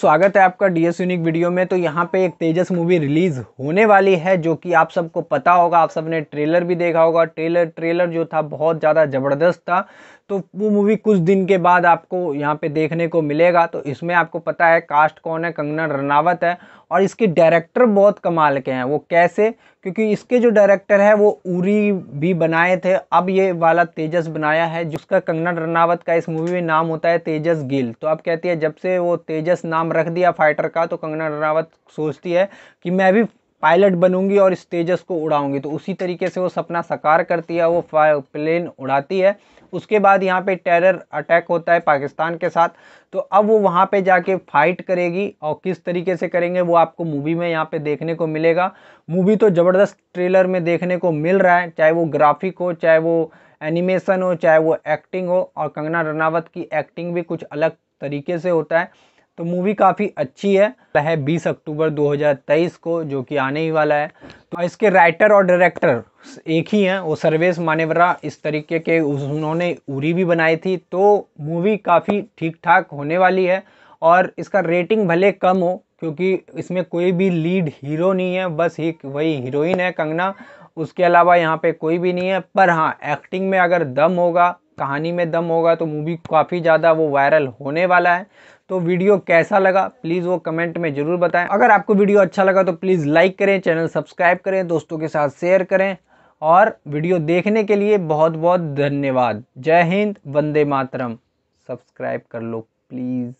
स्वागत है आपका डीएस यूनिक वीडियो में तो यहाँ पे एक तेजस मूवी रिलीज होने वाली है जो कि आप सबको पता होगा आप सबने ट्रेलर भी देखा होगा ट्रेलर ट्रेलर जो था बहुत ज़्यादा ज़बरदस्त था तो वो मूवी कुछ दिन के बाद आपको यहाँ पे देखने को मिलेगा तो इसमें आपको पता है कास्ट कौन है कंगना रनावत है और इसके डायरेक्टर बहुत कमाल के हैं वो कैसे क्योंकि इसके जो डायरेक्टर है वो उरी भी बनाए थे अब ये वाला तेजस बनाया है जिसका कंगना रनावत का इस मूवी में नाम होता है तेजस गिल तो आप कहती है जब से वो तेजस नाम रख दिया फाइटर का तो कंगना रनावत सोचती है कि मैं भी पायलट बनूंगी और इस तेजस को उड़ाऊंगी तो उसी तरीके से वो सपना साकार करती है वो प्लेन उड़ाती है उसके बाद यहाँ पे टेरर अटैक होता है पाकिस्तान के साथ तो अब वो वहाँ पे जाके फाइट करेगी और किस तरीके से करेंगे वो आपको मूवी में यहाँ पे देखने को मिलेगा मूवी तो ज़बरदस्त ट्रेलर में देखने को मिल रहा है चाहे वो ग्राफिक हो चाहे वो एनिमेशन हो चाहे वो एक्टिंग हो और कंगना रनावत की एक्टिंग भी कुछ अलग तरीके से होता है तो मूवी काफ़ी अच्छी है है 20 अक्टूबर 2023 को जो कि आने ही वाला है तो इसके राइटर और डायरेक्टर एक ही हैं वो सर्वेश मानेवरा इस तरीके के उन्होंने उरी भी बनाई थी तो मूवी काफ़ी ठीक ठाक होने वाली है और इसका रेटिंग भले कम हो क्योंकि इसमें कोई भी लीड हीरो नहीं है बस ही वही हीरोइन है कंगना उसके अलावा यहाँ पे कोई भी नहीं है पर हाँ एक्टिंग में अगर दम होगा कहानी में दम होगा तो मूवी काफ़ी ज़्यादा वो वायरल होने वाला है तो वीडियो कैसा लगा प्लीज़ वो कमेंट में ज़रूर बताएं अगर आपको वीडियो अच्छा लगा तो प्लीज़ लाइक करें चैनल सब्सक्राइब करें दोस्तों के साथ शेयर करें और वीडियो देखने के लिए बहुत बहुत धन्यवाद जय हिंद वंदे मातरम सब्सक्राइब कर लो प्लीज़